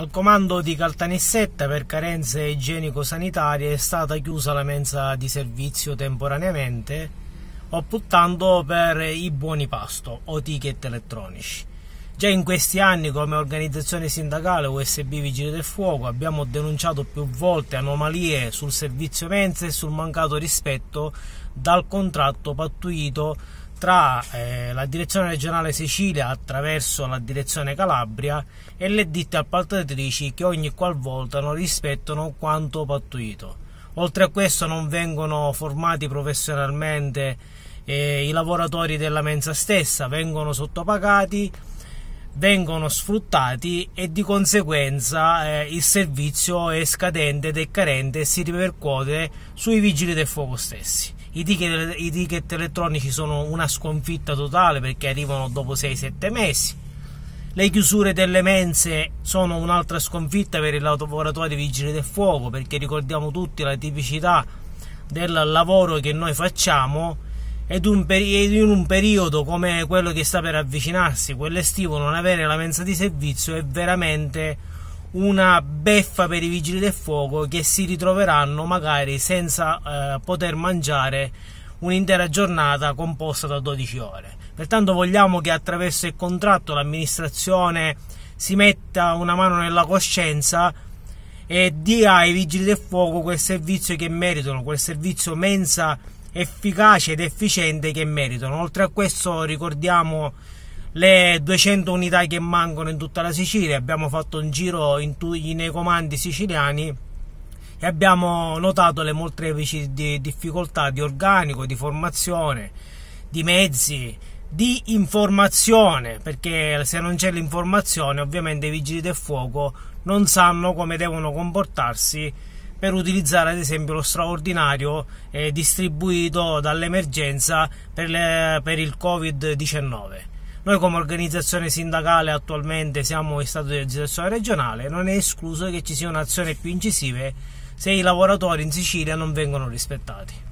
Al comando di Caltanissetta per carenze igienico-sanitarie è stata chiusa la mensa di servizio temporaneamente optando per i buoni pasto o ticket elettronici. Già in questi anni come organizzazione sindacale USB Vigili del Fuoco abbiamo denunciato più volte anomalie sul servizio mensa e sul mancato rispetto dal contratto pattuito tra eh, la direzione regionale Sicilia attraverso la direzione Calabria e le ditte appaltatrici che ogni qualvolta non rispettano quanto pattuito. Oltre a questo non vengono formati professionalmente eh, i lavoratori della mensa stessa, vengono sottopagati vengono sfruttati e di conseguenza eh, il servizio è scadente ed è carente e si ripercuote sui vigili del fuoco stessi. I ticket, I ticket, elettronici sono una sconfitta totale perché arrivano dopo 6-7 mesi. Le chiusure delle mense sono un'altra sconfitta per i lavoratori vigili del fuoco perché ricordiamo tutti la tipicità del lavoro che noi facciamo ed un in un periodo come quello che sta per avvicinarsi, quello estivo, non avere la mensa di servizio è veramente una beffa per i vigili del fuoco che si ritroveranno magari senza eh, poter mangiare un'intera giornata composta da 12 ore. Pertanto vogliamo che attraverso il contratto l'amministrazione si metta una mano nella coscienza e dia ai vigili del fuoco quel servizio che meritano, quel servizio mensa efficace ed efficiente che meritano. Oltre a questo ricordiamo le 200 unità che mancano in tutta la Sicilia, abbiamo fatto un giro in tutti nei comandi siciliani e abbiamo notato le molteplici di difficoltà di organico, di formazione, di mezzi, di informazione, perché se non c'è l'informazione ovviamente i vigili del fuoco non sanno come devono comportarsi per utilizzare ad esempio lo straordinario eh, distribuito dall'emergenza per, le, per il Covid-19. Noi come organizzazione sindacale attualmente siamo in stato di agitazione regionale, non è escluso che ci sia un'azione più incisiva se i lavoratori in Sicilia non vengono rispettati.